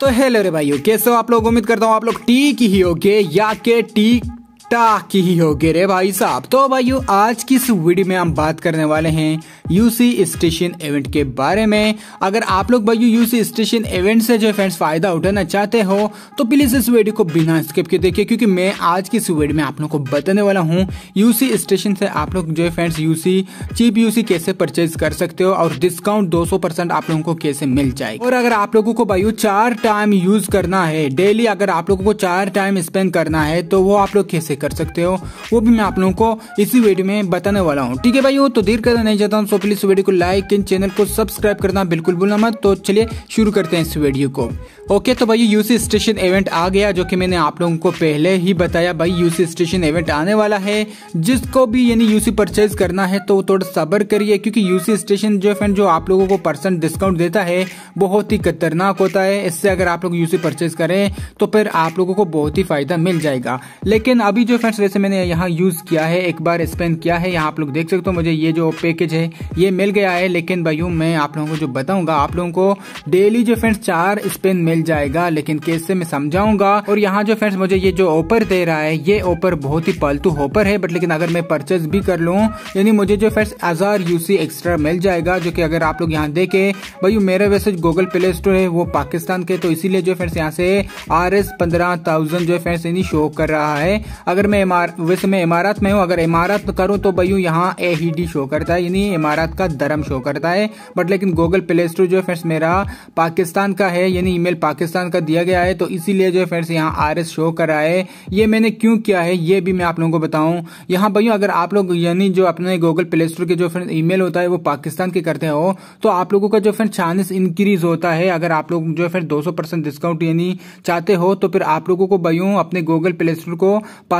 तो हेलो रे भाइयों कैसे हो आप लोग उम्मीद करता हूँ आप लोग टीक ही होगे या के टीक टाक ही हो गए रे भाई साहब तो भाई आज की इस वीडियो में हम बात करने वाले हैं यूसी स्टेशन इवेंट के बारे में अगर आप लोग भाई यूसी स्टेशन इवेंट से जो फ्रेंड्स फायदा उठाना चाहते हो तो प्लीज इस वीडियो को बिना स्किप के देखिए क्योंकि मैं आज की इस वीडियो में आप लोग को बताने वाला हूँ यूसी स्टेशन से आप लोग जो फ्रेंड्स यूसी चीप यूसी कैसे परचेज कर सकते हो और डिस्काउंट दो आप लोगों को कैसे मिल जाए और अगर आप लोगों को भाई चार टाइम यूज करना है डेली अगर आप लोगों को चार टाइम स्पेंड करना है तो वो आप लोग कैसे कर सकते हो वो भी मैं आप लोगों को इसी वीडियो में बताने वाला हूँ ठीक है भाई वो तो देर करना नहीं चाहता हूँ सो प्लीज वीडियो को लाइक एंड चैनल को सब्सक्राइब करना बिल्कुल भूलना मत तो चलिए शुरू करते हैं इस वीडियो को ओके तो भाई यूसी स्टेशन इवेंट आ गया जो कि मैंने आप लोगों को पहले ही बताया भाई यूसी स्टेशन इवेंट आने वाला है जिसको भी यानी यूसी परचेज करना है तो थोड़ा सबर करिए क्योंकि यूसी स्टेशन जो फ्रेंड जो आप लोगों को परसेंट डिस्काउंट देता है बहुत ही खतरनाक होता है इससे अगर आप लोग यूसी परचेज करें तो फिर आप लोगों को बहुत ही फायदा मिल जाएगा लेकिन अभी जो फ्रेंड्स वैसे मैंने यहाँ यूज़ किया है एक बार स्पेंड किया है यहाँ आप लोग देख सकते हो मुझे ये जो पैकेज है ये मिल गया है लेकिन भाइयों मैं आप लोगों को जो बताऊंगा आप लोगों को डेली जो फ्रेंड्स चार स्पेन मिल जाएगा लेकिन कैसे मैं समझाऊंगा और यहाँ जो फ्रेंड्स मुझे ये जो ऑफर दे रहा है ये ऑफर बहुत ही पालतू ऑफर है बट लेकिन अगर मैं परचेज भी कर लूँ यानी मुझे जो फ्रेंड्स हजार यूसी एक्स्ट्रा मिल जाएगा जो की अगर आप लोग यहाँ देखे भाई मेरा वैसे गूगल प्ले स्टोर है वो पाकिस्तान के तो इसीलिए जो फ्रेंड्स यहाँ से आर एस पंद्रह थाउजेंड जो फ्रेंड्स यानी शो कर रहा है अगर मैं वैसे मैं इमारत में हूँ अगर इमारत करूँ तो भाई यहाँ ए ही डी शो करता है यानी इमारत का धर्म शो करता है बट लेकिन गूगल प्ले स्टोर जो है फ्रेंड्स मेरा पाकिस्तान का है यानी ईमेल पाकिस्तान का दिया गया है तो इसीलिए जो है फ्रेंड्स यहाँ आर एस शो कर रहा है ये मैंने क्यों किया है ये भी मैं आप लोगों को बताऊँ यहाँ भाई अगर आप लोग यानी जो अपने गूगल प्ले स्टोर के जो फ्रेंड मेल होता है वो पाकिस्तान के करते हो तो आप लोगों का जो फ्रेंड चांस इंक्रीज होता है अगर आप लोग जो फिर दो डिस्काउंट यानी चाहते हो तो फिर आप लोगों को भाई अपने गूगल प्ले स्टोर को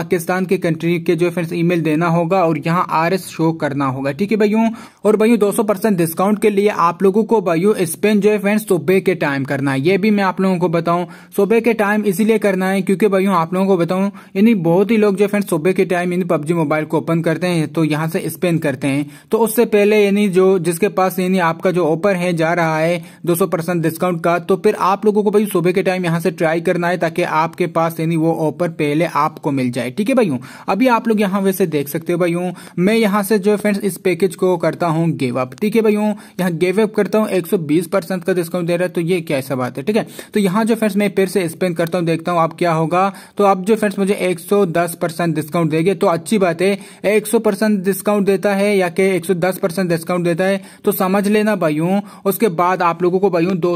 पाकिस्तान के कंट्री के जो फ्रेंड्स ईमेल देना होगा और यहाँ आर एस शो करना होगा ठीक है भाइयों और भाइयों 200 परसेंट डिस्काउंट के लिए आप लोगों को भाइयों स्पेन जो है फ्रेंड्स सुबह के टाइम करना है ये भी मैं आप लोगों को बताऊं सुबह के टाइम इसीलिए करना है क्योंकि भाइयों आप लोगों को बताऊं यानी बहुत ही लोग जो फ्रेंड्स सुबह के टाइम यानी पबजी मोबाइल को ओपन करते हैं तो यहाँ से स्पेन करते हैं तो उससे पहले यानी जो जिसके पास यानी आपका जो ऑफर है जा रहा है दो डिस्काउंट का तो फिर आप लोगों को भाई सुबह के टाइम यहाँ से ट्राई करना है ताकि आपके पास यानी वो ऑफर पहले आपको मिल जाए ठीक है भाइयों अभी आप लोग यहां वैसे देख सकते हो भाइयों मैं यहां से जो फ्रेंड्स इस पैकेज को करता हूं गेव अप ठीक है भाइयों यहां गेव अप करता हूं 120 परसेंट का डिस्काउंट दे रहा है तो ये क्या ऐसा बात है ठीक है तो यहां जो फ्रेंड्स मैं फिर से स्पेंड करता हूं देखता हूं आप क्या होगा तो अब जो फ्रेंड्स मुझे एक डिस्काउंट देंगे तो अच्छी बात है एक डिस्काउंट देता है या कि एक डिस्काउंट देता है तो समझ लेना भाइयों उसके बाद आप लोगों को भाइयों दो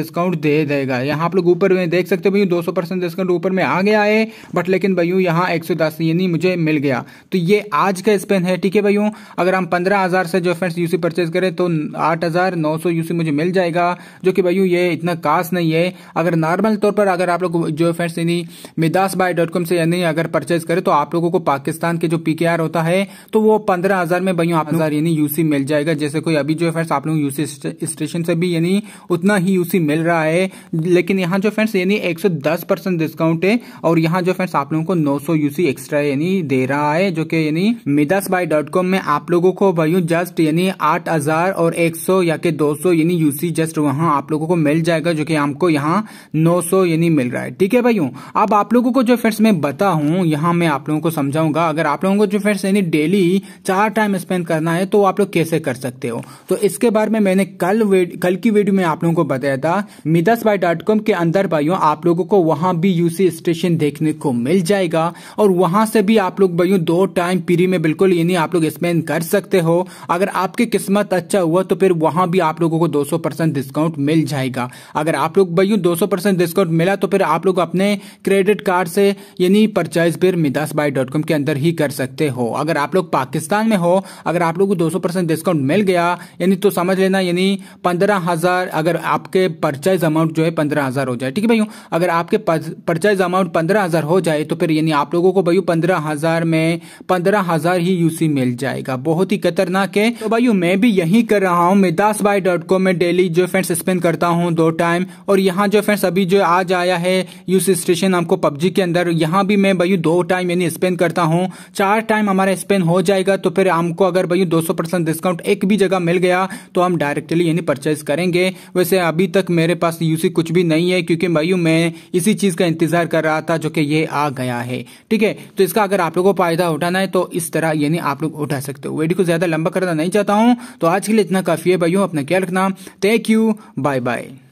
डिस्काउंट दे देगा यहां आप लोग ऊपर में देख सकते हो भाई दो डिस्काउंट ऊपर में आ गया है बट लेकिन भाइयों यहां एक सौ दस यानी मुझे मिल गया तो ये आज का स्पेन है ठीक है भाइयों अगर हम पंद्रह हज़ार से जो फ्रेंड्स यूसी परचेज करें तो आठ हज़ार नौ सौ यूसी मुझे मिल जाएगा जो कि भाइयों ये इतना कास्ट नहीं है अगर नॉर्मल तौर पर अगर आप लोग जो फ्रेंड्स यानी मिदास बाई डॉट कॉम से यानी अगर परचेज करें तो आप लोगों को पाकिस्तान के जो पी होता है तो वो पंद्रह हज़ार में भाइयों आप हज़ार यानी यूसी मिल जाएगा जैसे कोई अभी जो फ्रेंड्स आप लोग यूसी स्टेशन से भी यानी उतना ही यूसी मिल रहा है लेकिन यहाँ जो फ्रेंड्स यानी एक डिस्काउंट है और यहाँ जो फ्रेंड्स आप लोगों को नौ सौ यूसी एक्स्ट्रा यानी दे रहा है जो कि यानी मिदास बाई डॉट कॉम में आप लोगों को भाइयों जस्ट यानी आठ हजार और एक सौ या के दो सौ यानी यूसी जस्ट वहां आप लोगों को मिल जाएगा जो कि हमको यहाँ नौ सौ यानी मिल रहा है ठीक है भाई अब आप लोगों को जो फेट्स मैं बता हूँ यहाँ मैं आप लोगों को समझाऊंगा अगर आप लोगों को जो फेट्स यानी डेली चार टाइम स्पेंड करना है तो आप लोग कैसे कर सकते हो तो इसके बारे में मैंने कल कल की वीडियो में आप लोगों को बताया था मिदास बाई डॉट कॉम के अंदर भाइयों आप लोगों को वहां भी यूसी स्टेशन देखने को मिल जाएगा और वहां से भी आप लोग भाइयों दो टाइम पीरी में बिल्कुल यानी आप लोग स्पेंड कर सकते हो अगर आपकी किस्मत अच्छा हुआ तो फिर वहां भी आप लोगों को 200 परसेंट डिस्काउंट मिल जाएगा अगर आप लोग भाइयों दो परसेंट डिस्काउंट मिला तो फिर आप लोग अपने क्रेडिट कार्ड से यानी परचेज फिर मिदास बाई डॉट कॉम के अंदर ही कर सकते हो अगर आप लोग पाकिस्तान में हो अगर आप लोग को दो परसेंट डिस्काउंट मिल गया यानी तो समझ लेना यानी पंद्रह हजार अगर आपके परचेज अमाउंट जो है पंद्रह हजार हो जाए ठीक है भाई अगर आपके परचेज अमाउंट पंद्रह हजार हो जाए तो फिर यानी आप लोग लोगों को भाई पंद्रह हजार में पंद्रह हजार ही यूसी मिल जाएगा बहुत ही खतरनाक है तो भाई मैं भी यही कर रहा हूँ मैं दास बाई डॉट कॉम में डेली जो फ्रेंड्स स्पेंड करता हूँ दो टाइम और यहाँ जो फ्रेंड्स अभी जो आज आया है यूसी स्टेशन आपको पबजी के अंदर यहाँ भी मैं भाई दो टाइम यानी स्पेंड करता हूँ चार टाइम हमारा स्पेंड हो जाएगा तो फिर हमको अगर भाई दो डिस्काउंट एक भी जगह मिल गया तो हम डायरेक्टली यानी परचेज करेंगे वैसे अभी तक मेरे पास यूसी कुछ भी नहीं है क्योंकि भाई मैं इसी चीज का इंतजार कर रहा था जो कि ये आ गया है ठीक है तो इसका अगर आप लोगों को फायदा उठाना है तो इस तरह यानी आप लोग उठा सकते हो वीडियो को ज्यादा लंबा करना नहीं चाहता हूं तो आज के लिए इतना काफी है भाइयों अपना क्या रखना थैंक यू बाय बाय